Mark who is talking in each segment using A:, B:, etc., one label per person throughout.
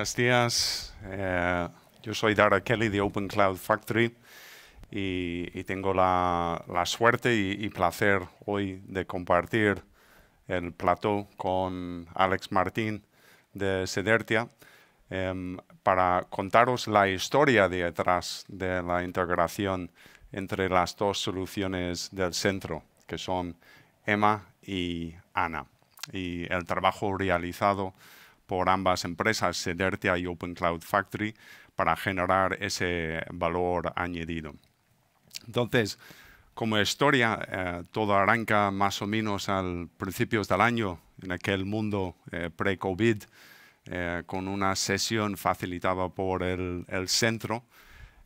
A: buenos días. Eh, yo soy Dara Kelly de Open Cloud Factory y, tengo la, suerte y, placer hoy de compartir el plató con Alex Martín de Sedertia em, para contaros la historia detrás de la integración entre las dos soluciones del centro, que son Emma y Ana, y el trabajo realizado por ambas empresas, Sedertia y Open Cloud Factory, para generar ese valor añadido. Entonces, como historia, eh, todo arranca más o menos al principios del año, en aquel mundo eh, pre-COVID, eh, con una sesión facilitada por el, centro.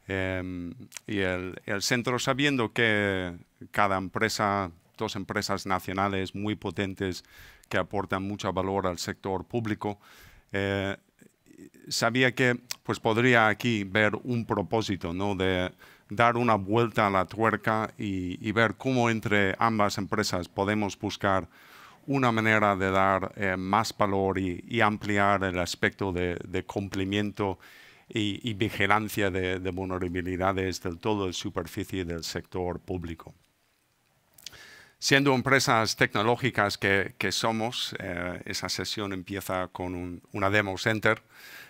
A: Em, y el, el centro sabiendo que cada empresa, dos empresas nacionales muy potentes que aportan mucho valor al sector público. Eh, sabía que pues, podría aquí ver un propósito de dar una vuelta a la tuerca y, ver cómo entre ambas empresas podemos buscar una manera de dar eh, más valor y, ampliar el aspecto de, cumplimiento y, vigilancia de, de vulnerabilidades del todo la superficie del sector público siendo empresas tecnológicas que, somos, eh, esa sesión empieza con una demo center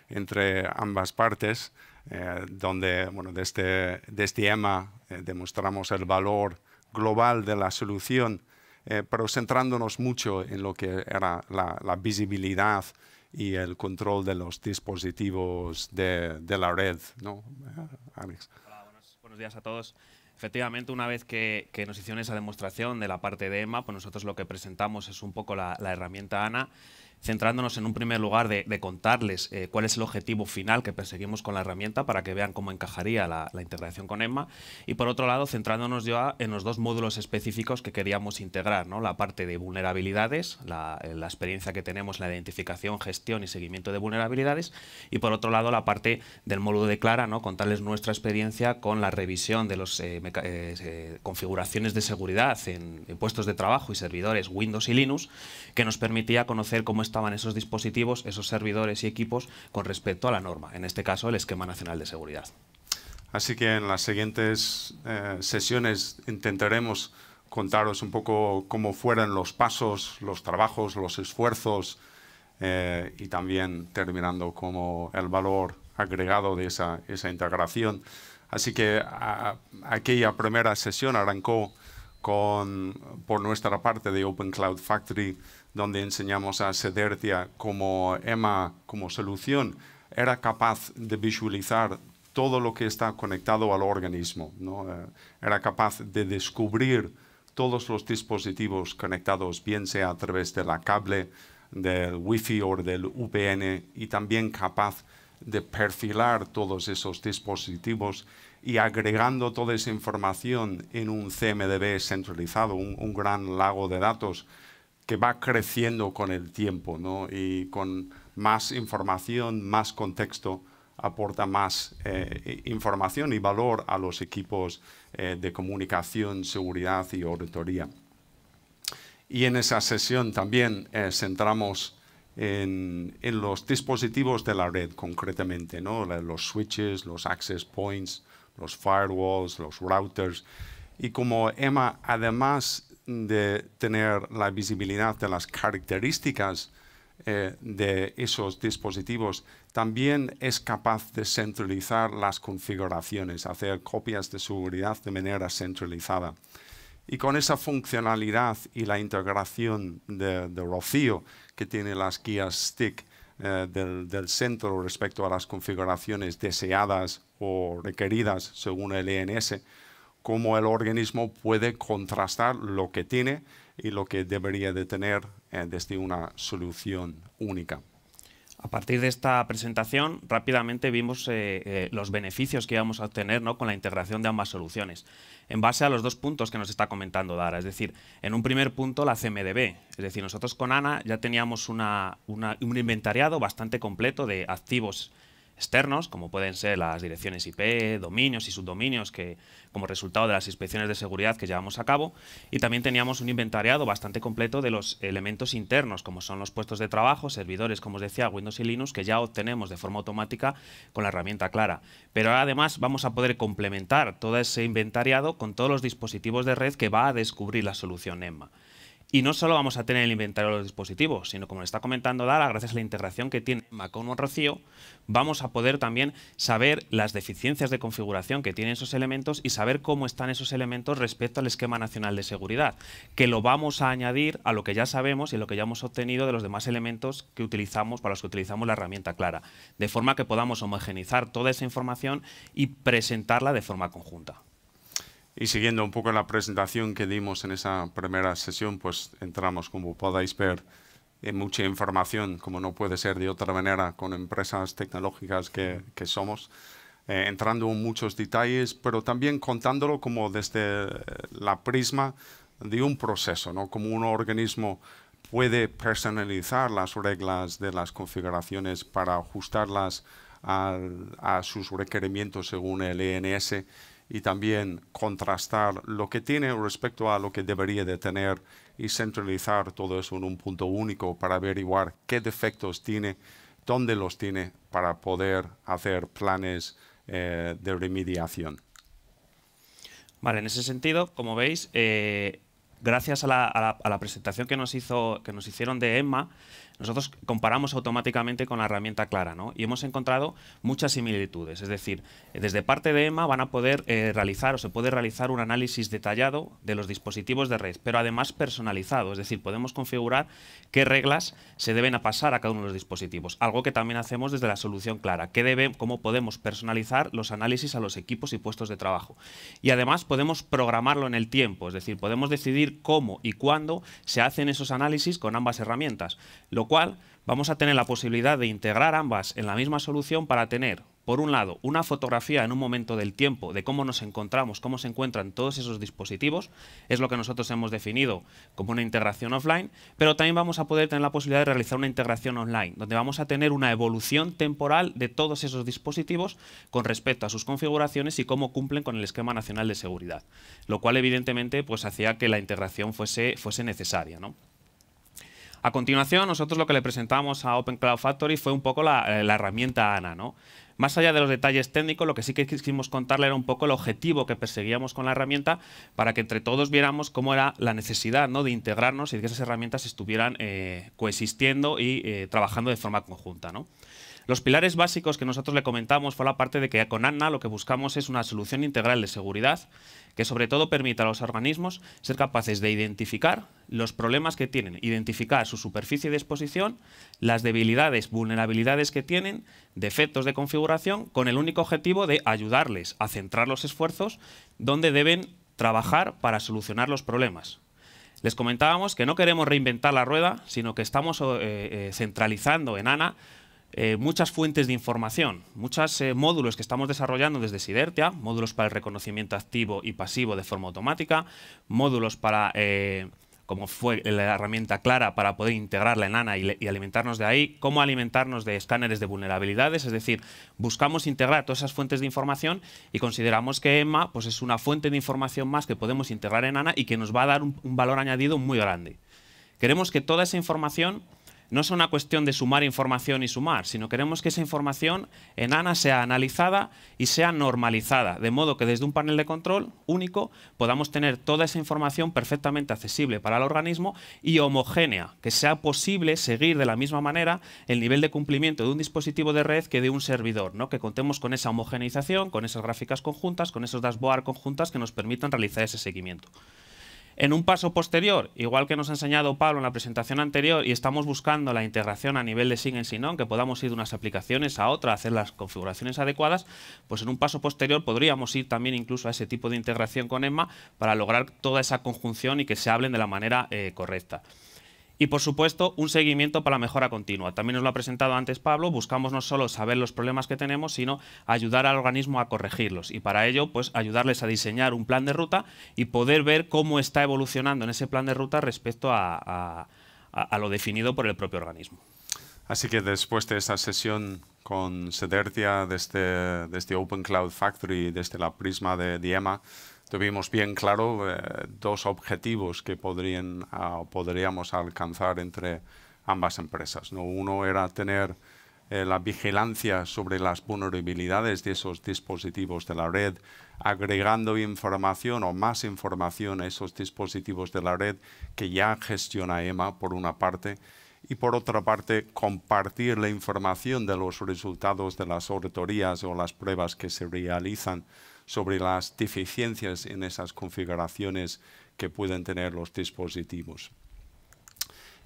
A: entre ambas partes, eh, donde bueno, desde, este, este EMA eh, demostramos el valor global de la solución, pero centrándonos mucho en lo que era la, visibilidad y el control de los dispositivos de, la red. ¿no? Alex.
B: buenos días a todos. Efectivamente, una vez que, nos hicieron esa demostración de la parte de Emma, pues nosotros lo que presentamos es un poco la herramienta ANA centrándonos en un primer lugar de, contarles eh, cuál es el objetivo final que perseguimos con la herramienta para que vean cómo encajaría la, integración con EMMA y por otro lado centrándonos ya en los dos módulos específicos que queríamos integrar, ¿no? la parte de vulnerabilidades, la, eh, experiencia que tenemos en la identificación, gestión y seguimiento de vulnerabilidades y por otro lado la parte del módulo de Clara, ¿no? contarles nuestra experiencia con la revisión de las eh, configuraciones de seguridad en, puestos de trabajo y servidores Windows y Linux que nos permitía conocer cómo está estaban esos dispositivos, esos servidores y equipos con respecto a la norma, en este caso el Esquema Nacional de Seguridad.
A: Así que en las siguientes eh, sesiones intentaremos contaros un poco cómo fueron los pasos, los trabajos, los esfuerzos eh, y también terminando como el valor agregado de esa, integración. Así que aquella primera sesión arrancó con, por nuestra parte de Open Cloud Factory, donde enseñamos a Sedertia como EMA, como solución, era capaz de visualizar todo lo que está conectado al organismo. ¿no? Eh, era capaz de descubrir todos los dispositivos conectados, bien sea a través de la cable, del Wi-Fi o del UPN, y también capaz de perfilar todos esos dispositivos y agregando toda esa información en un CMDB centralizado, un, gran lago de datos que va creciendo con el tiempo ¿no? y con más información, más contexto, aporta más eh, información y valor a los equipos eh, de comunicación, seguridad y auditoría. Y en esa sesión también eh, centramos en, en, los dispositivos de la red concretamente, ¿no? los switches, los access points, los firewalls, los routers. Y como Emma además de tener la visibilidad de las características eh, de esos dispositivos, también es capaz de centralizar las configuraciones, hacer copias de seguridad de manera centralizada. Y con esa funcionalidad y la integración de, Rocío que tiene las guías STIC, eh, del, centro respecto a las configuraciones deseadas o requeridas según el ENS, cómo el organismo puede contrastar lo que tiene y lo que
B: debería de tener eh, desde una solución única. A partir de esta presentación, rápidamente vimos eh, eh, los beneficios que íbamos a obtener ¿no? con la integración de ambas soluciones, en base a los dos puntos que nos está comentando Dara. Es decir, en un primer punto, la CMDB. Es decir, nosotros con ANA ya teníamos un inventariado bastante completo de activos externos, como pueden ser las direcciones IP, dominios y subdominios que, como resultado de las inspecciones de seguridad que llevamos a cabo, y también teníamos un inventariado bastante completo de los elementos internos, como son los puestos de trabajo, servidores, como os decía, Windows y Linux, que ya obtenemos de forma automática con la herramienta clara. Pero ahora además vamos a poder complementar todo ese inventariado con todos los dispositivos de red que va a descubrir la solución EMMA. Y no solo vamos a tener el inventario de los dispositivos, sino como le está comentando Dara, gracias a la integración que tiene Macon Rocío, vamos a poder también saber las deficiencias de configuración que tienen esos elementos y saber cómo están esos elementos respecto al esquema nacional de seguridad, que lo vamos a añadir a lo que ya sabemos y lo que ya hemos obtenido de los demás elementos que utilizamos para los que utilizamos la herramienta clara, de forma que podamos homogenizar toda esa información y presentarla de forma conjunta.
A: Y siguiendo un poco la presentación que dimos en esa primera sesión, pues entramos, como podáis ver, en mucha información, como no puede ser de otra manera, con empresas tecnológicas que, que somos, eh, entrando en muchos detalles, pero también contándolo como desde la prisma de un proceso, ¿no? como un organismo puede personalizar las reglas de las configuraciones para ajustarlas a sus requerimientos según el ENS y también contrastar lo que tiene respecto a lo que debería de tener y centralizar todo eso en un punto único para averiguar qué defectos tiene, dónde los tiene, para poder hacer planes eh, de remediación.
B: Vale, en ese sentido, como veis, eh, gracias a la, a, la, presentación que nos, hizo, que nos hicieron de Emma, nosotros comparamos automáticamente con la herramienta Clara, Y hemos encontrado muchas similitudes. Es decir, desde parte de EMA van a poder eh, realizar o se puede realizar un análisis detallado de los dispositivos de red, pero además personalizado. Es decir, podemos configurar qué reglas se deben a pasar a cada uno de los dispositivos. Algo que también hacemos desde la solución Clara. ¿Qué debe, cómo podemos personalizar los análisis a los equipos y puestos de trabajo? Y además podemos programarlo en el tiempo. Es decir, podemos decidir cómo y cuándo se hacen esos análisis con ambas herramientas cual vamos a tener la posibilidad de integrar ambas en la misma solución para tener, por un lado, una fotografía en un momento del tiempo de cómo nos encontramos, cómo se encuentran todos esos dispositivos, es lo que nosotros hemos definido como una integración offline, pero también vamos a poder tener la posibilidad de realizar una integración online, donde vamos a tener una evolución temporal de todos esos dispositivos con respecto a sus configuraciones y cómo cumplen con el esquema nacional de seguridad, lo cual evidentemente pues hacía que la integración fuese, fuese necesaria. ¿no? A continuación, nosotros lo que le presentamos a Open Cloud Factory fue un poco eh, la, herramienta ANA, ¿no? Más allá de los detalles técnicos, lo que sí que quisimos contarle era un poco el objetivo que perseguíamos con la herramienta para que entre todos viéramos cómo era la necesidad ¿no? de integrarnos y de que esas herramientas estuvieran eh, coexistiendo y eh, trabajando de forma conjunta. ¿no? Los pilares básicos que nosotros le comentamos fue la parte de que con ANNA lo que buscamos es una solución integral de seguridad que sobre todo permita a los organismos ser capaces de identificar los problemas que tienen, identificar su superficie de exposición, las debilidades, vulnerabilidades que tienen, defectos de configuración, con el único objetivo de ayudarles a centrar los esfuerzos donde deben trabajar para solucionar los problemas. Les comentábamos que no queremos reinventar la rueda, sino que estamos eh, eh, centralizando en ANA eh, muchas fuentes de información, muchos eh, módulos que estamos desarrollando desde Sidertia, módulos para el reconocimiento activo y pasivo de forma automática, módulos para, eh, como fue la herramienta clara, para poder integrarla en ANA y, alimentarnos de ahí, cómo alimentarnos de escáneres de vulnerabilidades, es decir, buscamos integrar todas esas fuentes de información y consideramos que EMMA pues, es una fuente de información más que podemos integrar en ANA... y que nos va a dar un valor añadido muy grande. Queremos que toda esa información no es una cuestión de sumar información y sumar, sino queremos que esa información en ANA sea analizada y sea normalizada, de modo que desde un panel de control único podamos tener toda esa información perfectamente accesible para el organismo y homogénea, que sea posible seguir de la misma manera el nivel de cumplimiento de un dispositivo de red que de un servidor, ¿no? que contemos con esa homogeneización, con esas gráficas conjuntas, con esos dashboard conjuntas que nos permitan realizar ese seguimiento. En un paso posterior, igual que nos ha enseñado Pablo en la presentación anterior, y estamos buscando la integración a nivel de sign en Sinon, que podamos ir de unas aplicaciones a otra, hacer las configuraciones adecuadas, pues en un paso posterior podríamos ir también incluso a ese tipo de integración con EMMA para lograr toda esa conjunción y que se hablen de la manera eh, correcta. Y por supuesto, un seguimiento para la mejora continua. También nos lo ha presentado antes Pablo, buscamos no solo saber los problemas que tenemos, sino ayudar al organismo a corregirlos y para ello pues ayudarles a diseñar un plan de ruta y poder ver cómo está evolucionando en ese plan de ruta respecto a, lo definido por el propio organismo. Así que después de esa sesión
A: con Sedertia desde, este, desde este Open Cloud Factory, desde la prisma de, Diema, e tuvimos bien claro eh, dos objetivos que ah, podríamos alcanzar entre ambas empresas. ¿no? Uno era tener eh, la vigilancia sobre las vulnerabilidades de esos dispositivos de la red, agregando información o más información a esos dispositivos de la red que ya gestiona EMA por una parte y por otra parte compartir la información de los resultados de las auditorías o las pruebas que se realizan sobre las deficiencias en esas configuraciones que pueden tener los dispositivos.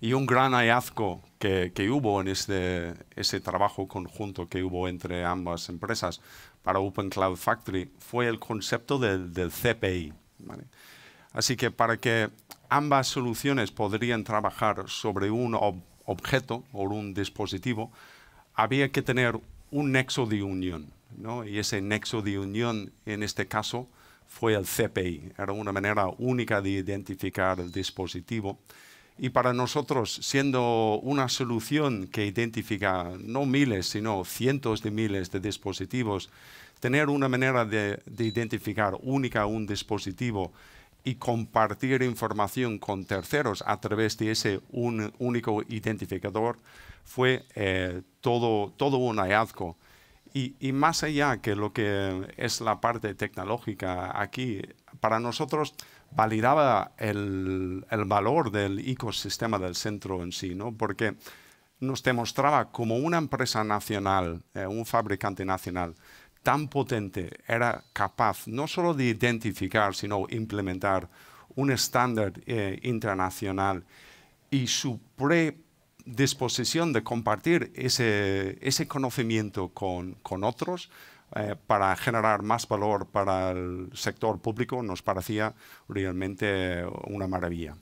A: Y un gran hallazgo que, hubo en este, ese trabajo conjunto que hubo entre ambas empresas para Open Cloud Factory fue el concepto del, CPI. Así que para que ambas soluciones podrían trabajar sobre un objeto o un dispositivo, había que tener un nexo de unión y ese nexo de unión en este caso fue el CPI. Era una manera única de identificar el dispositivo. Y para nosotros, siendo una solución que identifica no miles, sino cientos de miles de dispositivos, tener una manera de, identificar única un dispositivo y compartir información con terceros a través de ese un, único identificador fue eh, todo, todo un hallazgo. Y, más allá que lo que es la parte tecnológica aquí, para nosotros validaba el, valor del ecosistema del centro en sí, ¿no? porque nos demostraba como una empresa nacional, eh, un fabricante nacional, tan potente, era capaz no solo de identificar, sino implementar un estándar eh, internacional y su pre disposición de compartir ese, ese conocimiento con, otros eh, para generar más valor para el sector público nos parecía realmente una maravilla.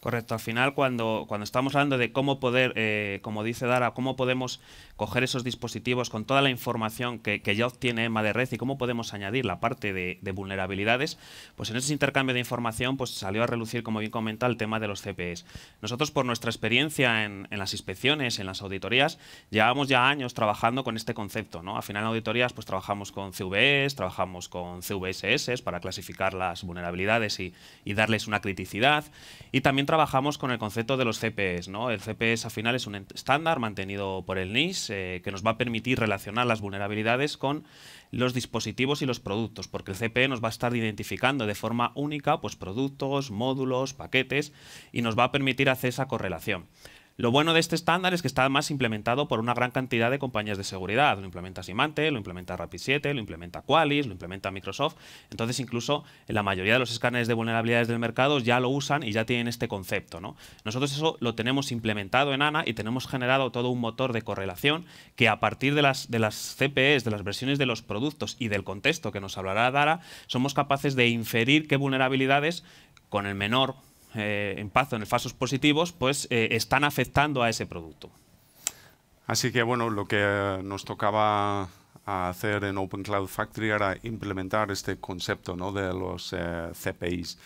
B: Correcto, al final cuando, cuando estamos hablando de cómo poder, eh, como dice Dara, cómo podemos coger esos dispositivos con toda la información que, que ya obtiene EMA red y cómo podemos añadir la parte de, vulnerabilidades, pues en ese intercambio de información pues salió a relucir, como bien comenta, el tema de los CPEs. Nosotros, por nuestra experiencia en, las inspecciones, en las auditorías, llevamos ya años trabajando con este concepto. ¿no? Al final, en auditorías, pues trabajamos con CVEs, trabajamos con CVSS para clasificar las vulnerabilidades y, darles una criticidad. Y también trabajamos con el concepto de los CPEs. ¿no? El CPS, al final, es un estándar mantenido por el NIS eh, que nos va a permitir relacionar las vulnerabilidades con los dispositivos y los productos, porque el CPE nos va a estar identificando de forma única pues, productos, módulos, paquetes y nos va a permitir hacer esa correlación. Lo bueno de este estándar es que está más implementado por una gran cantidad de compañías de seguridad. Lo implementa Simante, lo implementa Rapid7, lo implementa Qualys, lo implementa Microsoft. Entonces, incluso la mayoría de los escáneres de vulnerabilidades del mercado ya lo usan y ya tienen este concepto. ¿no? Nosotros eso lo tenemos implementado en ANA y tenemos generado todo un motor de correlación que a partir de las, de las CPEs, de las versiones de los productos y del contexto que nos hablará Dara, somos capaces de inferir qué vulnerabilidades con el menor eh, en paz en el falsos positivos, pues eh, están afectando a ese producto.
A: Así que bueno, lo que eh, nos tocaba hacer en Open Cloud Factory era implementar este concepto de los CPIs.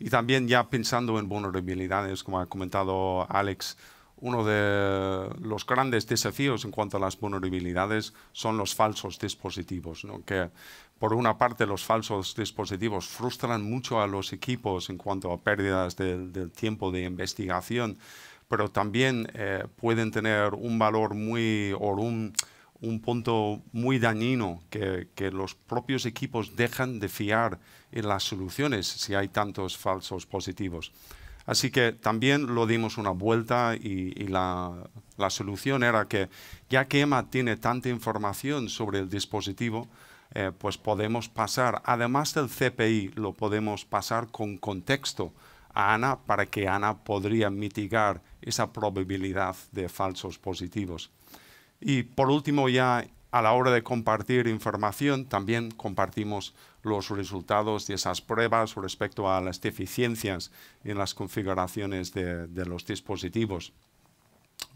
A: Y también ya pensando en vulnerabilidades, como ha comentado Alex, uno de los grandes desafíos en cuanto a las vulnerabilidades son los falsos dispositivos, que por una parte los falsos dispositivos frustran mucho a los equipos en cuanto a pérdidas del tiempo de investigación, pero también eh, pueden tener un valor muy o un, punto muy dañino que, los propios equipos dejan de fiar en las soluciones si hay tantos falsos positivos. Así que también lo dimos una vuelta y, la, solución era que ya que Emma tiene tanta información sobre el dispositivo, eh, pues podemos pasar, además del CPI, lo podemos pasar con contexto a Ana para que Ana podría mitigar esa probabilidad de falsos positivos. Y por último, ya a la hora de compartir información, también compartimos los resultados de esas pruebas respecto a las deficiencias en las configuraciones de, los dispositivos.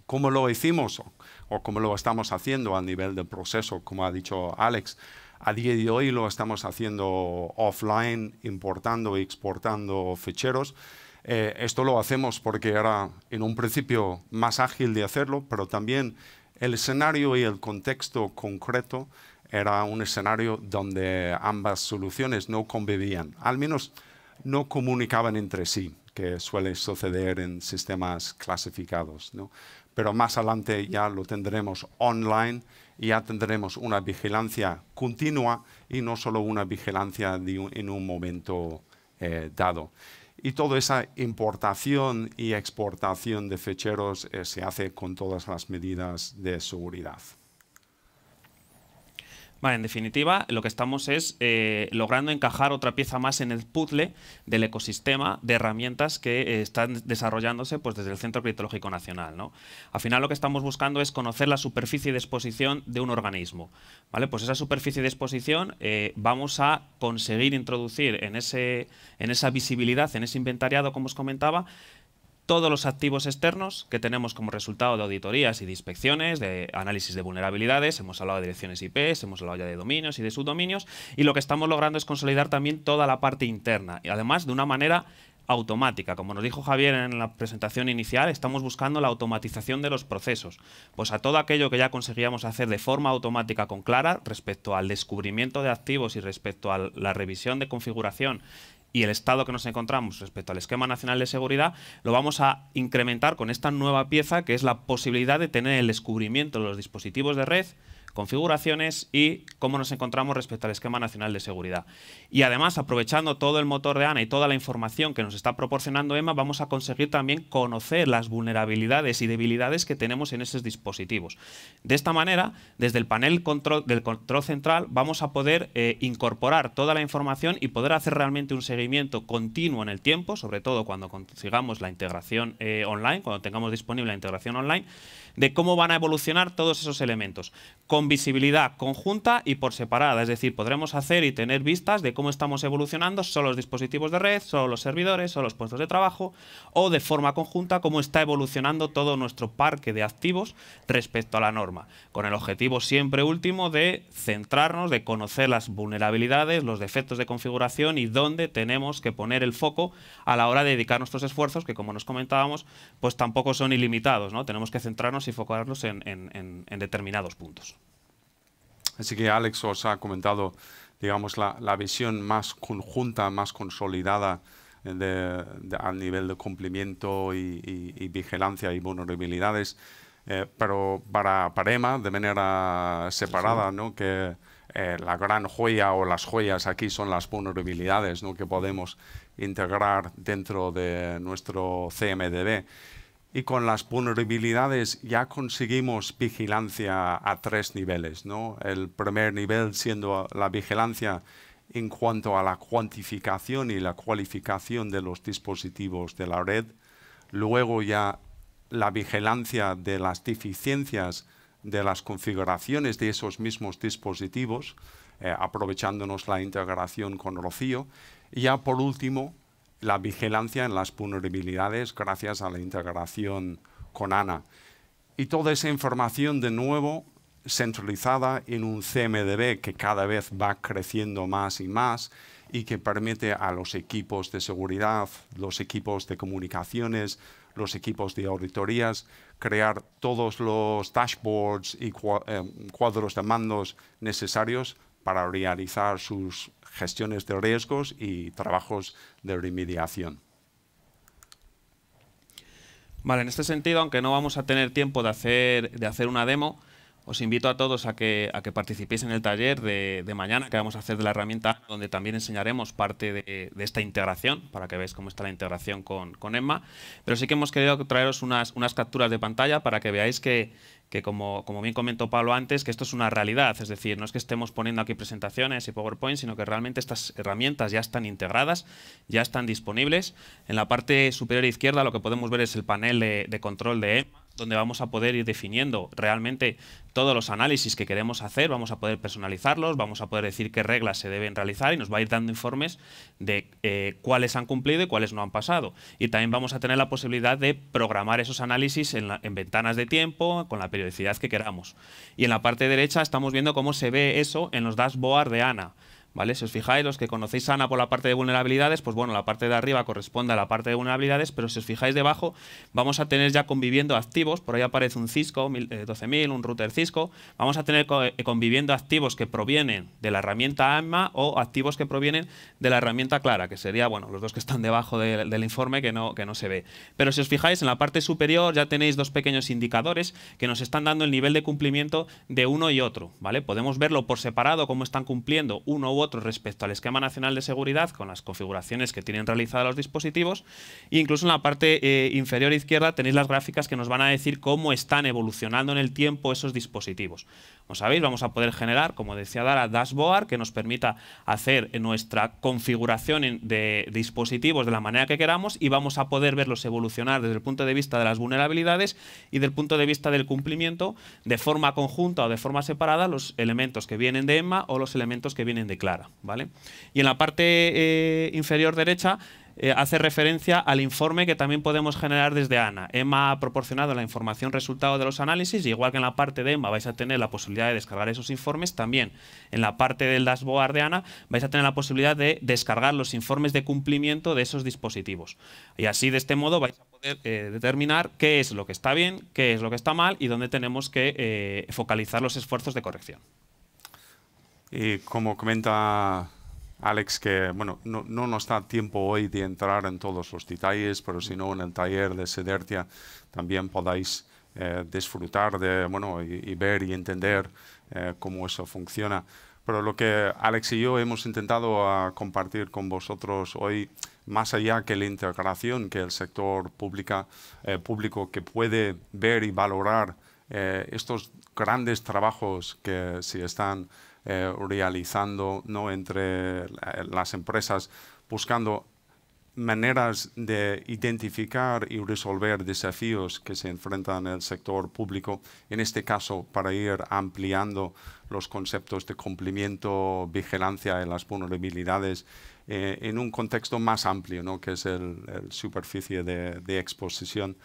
A: ¿Cómo lo hicimos o, cómo lo estamos haciendo a nivel del proceso, como ha dicho Alex? A día de hoy lo estamos haciendo offline, importando y exportando ficheros. Eh, esto lo hacemos porque era en un principio más ágil de hacerlo, pero también el escenario y el contexto concreto era un escenario donde ambas soluciones no convivían, al menos no comunicaban entre sí, que suele suceder en sistemas clasificados. Pero más adelante ya lo tendremos online y ya tendremos una vigilancia continua y no solo una vigilancia en un momento eh, dado y toda esa importación y exportación de fecheros eh, se hace con todas las medidas de seguridad
B: en definitiva, lo que estamos es eh, logrando encajar otra pieza más en el puzzle del ecosistema de herramientas que eh, están desarrollándose pues, desde el Centro Criptológico Nacional. Al final lo que estamos buscando es conocer la superficie de exposición de un organismo. ¿vale? Pues esa superficie de exposición eh, vamos a conseguir introducir en, ese, en esa visibilidad, en ese inventariado, como os comentaba, todos los activos externos que tenemos como resultado de auditorías y de inspecciones, de análisis de vulnerabilidades, hemos hablado de direcciones IP, hemos hablado ya de dominios y de subdominios, y lo que estamos logrando es consolidar también toda la parte interna, y además de una manera automática. Como nos dijo Javier en la presentación inicial, estamos buscando la automatización de los procesos. Pues a todo aquello que ya conseguíamos hacer de forma automática con Clara respecto al descubrimiento de activos y respecto a la revisión de configuración y el estado que nos encontramos respecto al esquema nacional de seguridad, lo vamos a incrementar con esta nueva pieza que es la posibilidad de tener el descubrimiento de los dispositivos de red configuraciones y cómo nos encontramos respecto al esquema nacional de seguridad. Y además, aprovechando todo el motor de ANA y toda la información que nos está proporcionando EMA, vamos a conseguir también conocer las vulnerabilidades y debilidades que tenemos en esos dispositivos. De esta manera, desde el panel control, del control central vamos a poder eh, incorporar toda la información y poder hacer realmente un seguimiento continuo en el tiempo, sobre todo cuando consigamos la integración eh, online, cuando tengamos disponible la integración online, de cómo van a evolucionar todos esos elementos, con visibilidad conjunta y por separada. Es decir, podremos hacer y tener vistas de cómo estamos evolucionando solo los dispositivos de red, solo los servidores, solo los puestos de trabajo, o de forma conjunta cómo está evolucionando todo nuestro parque de activos respecto a la norma, con el objetivo siempre último de centrarnos, de conocer las vulnerabilidades, los defectos de configuración y dónde tenemos que poner el foco a la hora de dedicar nuestros esfuerzos, que como nos comentábamos, pues tampoco son ilimitados, ¿no? Tenemos que centrarnos y enfocarlos en, determinados puntos.
A: Así que Alex os ha comentado, digamos, la, visión más conjunta, más consolidada eh, al a nivel de cumplimiento y, vigilancia y vulnerabilidades, eh, pero para, EMA de manera separada, que eh, la gran joya o las joyas aquí son las vulnerabilidades que podemos integrar dentro de nuestro CMDB y con las vulnerabilidades ya conseguimos vigilancia a tres niveles. ¿no? El primer nivel siendo la vigilancia en cuanto a la cuantificación y la cualificación de los dispositivos de la red. Luego ya la vigilancia de las deficiencias de las configuraciones de esos mismos dispositivos, eh, aprovechándonos la integración con Rocío. Y ya por último, la vigilancia en las vulnerabilidades gracias a la integración con ANA. Y toda esa información de nuevo centralizada en un CMDB que cada vez va creciendo más y más y que permite a los equipos de seguridad, los equipos de comunicaciones, los equipos de auditorías, crear todos los dashboards y eh, cuadros de mandos necesarios para realizar sus gestiones de riesgos
B: y trabajos de remediación. Vale, en este sentido, aunque no vamos a tener tiempo de hacer, de hacer una demo, os invito a todos a que, a participéis en el taller de, mañana que vamos a hacer de la herramienta, donde también enseñaremos parte de, esta integración, para que veáis cómo está la integración con, Emma. Pero sí que hemos querido traeros unas, capturas de pantalla para que veáis que, como, bien comentó Pablo antes, que esto es una realidad, es decir, no es que estemos poniendo aquí presentaciones y PowerPoint, sino que realmente estas herramientas ya están integradas, ya están disponibles. En la parte superior izquierda lo que podemos ver es el panel de, control de EMMA, donde vamos a poder ir definiendo realmente todos los análisis que queremos hacer, vamos a poder personalizarlos, vamos a poder decir qué reglas se deben realizar y nos va a ir dando informes de eh, cuáles han cumplido y cuáles no han pasado. Y también vamos a tener la posibilidad de programar esos análisis en, en, ventanas de tiempo, con la periodicidad que queramos. Y en la parte derecha estamos viendo cómo se ve eso en los dashboards de ANA. Si os fijáis, los que conocéis Ana por la parte de vulnerabilidades, pues bueno, la parte de arriba corresponde a la parte de vulnerabilidades, pero si os fijáis debajo, vamos a tener ya conviviendo activos, por ahí aparece un Cisco 12000, eh, un router Cisco, vamos a tener eh, conviviendo activos que provienen de la herramienta AMA o activos que provienen de la herramienta Clara, que sería, bueno, los dos que están debajo del informe que no, que no se ve. Pero si os fijáis, en la parte superior ya tenéis dos pequeños indicadores que nos están dando el nivel de cumplimiento de uno y otro, ¿vale? Podemos verlo por separado, cómo están cumpliendo uno u respecto al esquema nacional de seguridad con las configuraciones que tienen realizadas los dispositivos. E incluso en la parte eh, inferior izquierda tenéis las gráficas que nos van a decir cómo están evolucionando en el tiempo esos dispositivos. Como sabéis, vamos a poder generar, como decía Dara, dashboard que nos permita hacer nuestra configuración de dispositivos de la manera que queramos y vamos a poder verlos evolucionar desde el punto de vista de las vulnerabilidades y del punto de vista del cumplimiento de forma conjunta o de forma separada los elementos que vienen de EMMA o los elementos que vienen de Clara. ¿vale? Y en la parte eh, inferior derecha eh, hace referencia al informe que también podemos generar desde ANA. EMA ha proporcionado la información resultado de los análisis y igual que en la parte de EMA vais a tener la posibilidad de descargar esos informes, también en la parte del dashboard de ANA vais a tener la posibilidad de descargar los informes de cumplimiento de esos dispositivos. Y así de este modo vais a poder eh, determinar qué es lo que está bien, qué es lo que está mal y dónde tenemos que eh, focalizar los esfuerzos de corrección.
A: Y como comenta Alex, que bueno, no, nos da tiempo hoy de entrar en todos los detalles, pero si no, en el taller de Sedertia también podáis eh, disfrutar de, bueno, y, ver y entender eh, cómo eso funciona. Pero lo que Alex y yo hemos intentado ah, compartir con vosotros hoy, más allá que la integración que el sector pública, eh, público que puede ver y valorar estos grandes trabajos que se si están eh, realizando ¿no? entre las empresas, buscando maneras de identificar y resolver desafíos que se enfrentan en el sector público, en este caso para ir ampliando los conceptos de cumplimiento, vigilancia y las vulnerabilidades eh, en un contexto más amplio, ¿no? que es la superficie de exposición.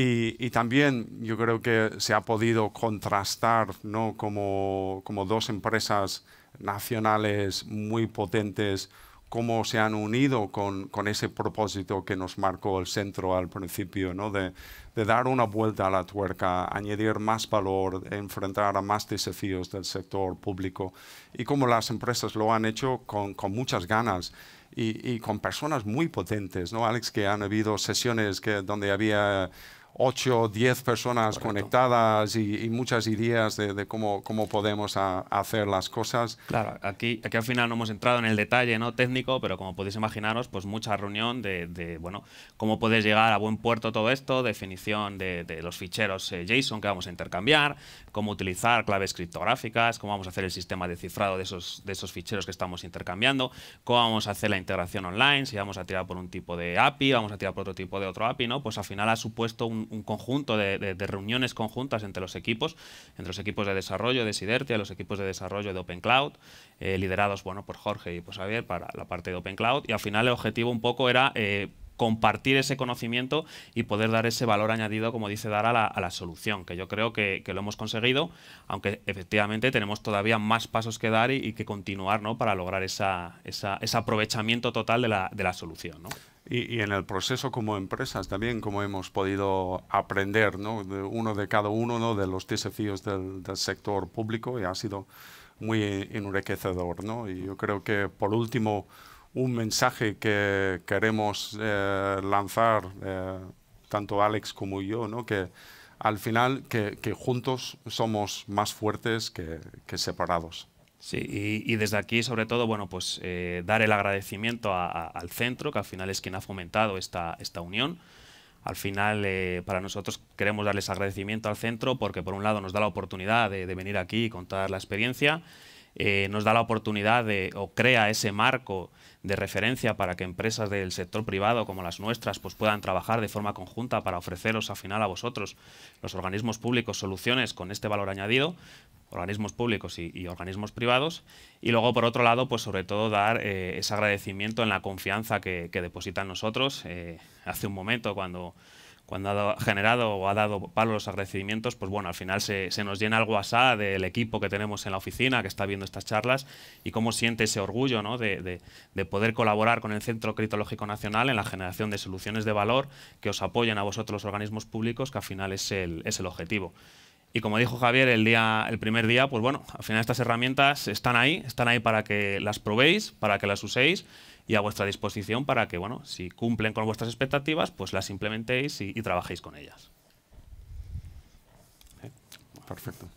A: Y, también yo creo que se ha podido contrastar ¿no? como, como dos empresas nacionales muy potentes, cómo se han unido con, con, ese propósito que nos marcó el centro al principio, ¿no? de, de, dar una vuelta a la tuerca, añadir más valor, enfrentar a más desafíos del sector público y cómo las empresas lo han hecho con, con muchas ganas. Y, y, con personas muy potentes, ¿no, Alex? Que han habido sesiones que, donde había 8 o 10 personas conectadas y, muchas ideas de, cómo, cómo,
B: podemos hacer las cosas. Claro, aquí, aquí al final no hemos entrado en el detalle ¿no? técnico, pero como podéis imaginaros, pues mucha reunión de, bueno, cómo podéis llegar a buen puerto todo esto, definición de, los ficheros eh, JSON que vamos a intercambiar, cómo utilizar claves criptográficas, cómo vamos a hacer el sistema de cifrado de esos, de esos ficheros que estamos intercambiando, cómo vamos a hacer la integración online, si vamos a tirar por un tipo de API, vamos a tirar por otro tipo de otro API, ¿no? Pues al final ha supuesto un, conjunto de, reuniones conjuntas entre los equipos, entre los equipos de desarrollo de Sidertia, los equipos de desarrollo de Open Cloud, eh, liderados, bueno, por Jorge y por Javier para la parte de Open Cloud, y al final el objetivo un poco era... Eh, compartir ese conocimiento y poder dar ese valor añadido, como dice dar a la, solución, que yo creo que, lo hemos conseguido, aunque efectivamente tenemos todavía más pasos que dar y, que continuar ¿no? para lograr esa, ese aprovechamiento total de la, de la solución. ¿no?
A: Y, en el proceso como empresas también, como hemos podido aprender ¿no? de uno de cada uno de los desafíos del, del sector público y ha sido muy enriquecedor. ¿no? Y yo creo que por último un mensaje que queremos eh, lanzar, eh, tanto Alex como yo, ¿no? que al final que, juntos somos más fuertes
B: que, separados. Sí, y, desde aquí, sobre todo, bueno, pues eh, dar el agradecimiento al centro, que al final es quien ha fomentado esta, esta unión. Al final, para nosotros queremos darles agradecimiento al centro porque, por un lado, nos da la oportunidad de, venir aquí y contar la experiencia, nos da la oportunidad de, o crea ese marco de referencia para que empresas del sector privado como las nuestras pues puedan trabajar de forma conjunta para ofreceros al final a vosotros, los organismos públicos, soluciones con este valor añadido, organismos públicos y, organismos privados. Y luego, por otro lado, pues sobre todo dar eh, ese agradecimiento en la confianza que, depositan nosotros. Eh, hace un momento, cuando cuando ha generado o ha dado palo los agradecimientos, pues bueno, al final se, nos llena el WhatsApp del equipo que tenemos en la oficina, que está viendo estas charlas, y cómo siente ese orgullo ¿no? de, poder colaborar con el Centro Critológico Nacional en la generación de soluciones de valor que os apoyen a vosotros los organismos públicos, que al final es el, es el objetivo. Y como dijo Javier el, día, el primer día, pues bueno, al final estas herramientas están ahí, están ahí para que las probéis, para que las uséis y a vuestra disposición para que, bueno, si cumplen con vuestras expectativas, pues las implementéis y, trabajéis con ellas. ¿Eh? Perfecto.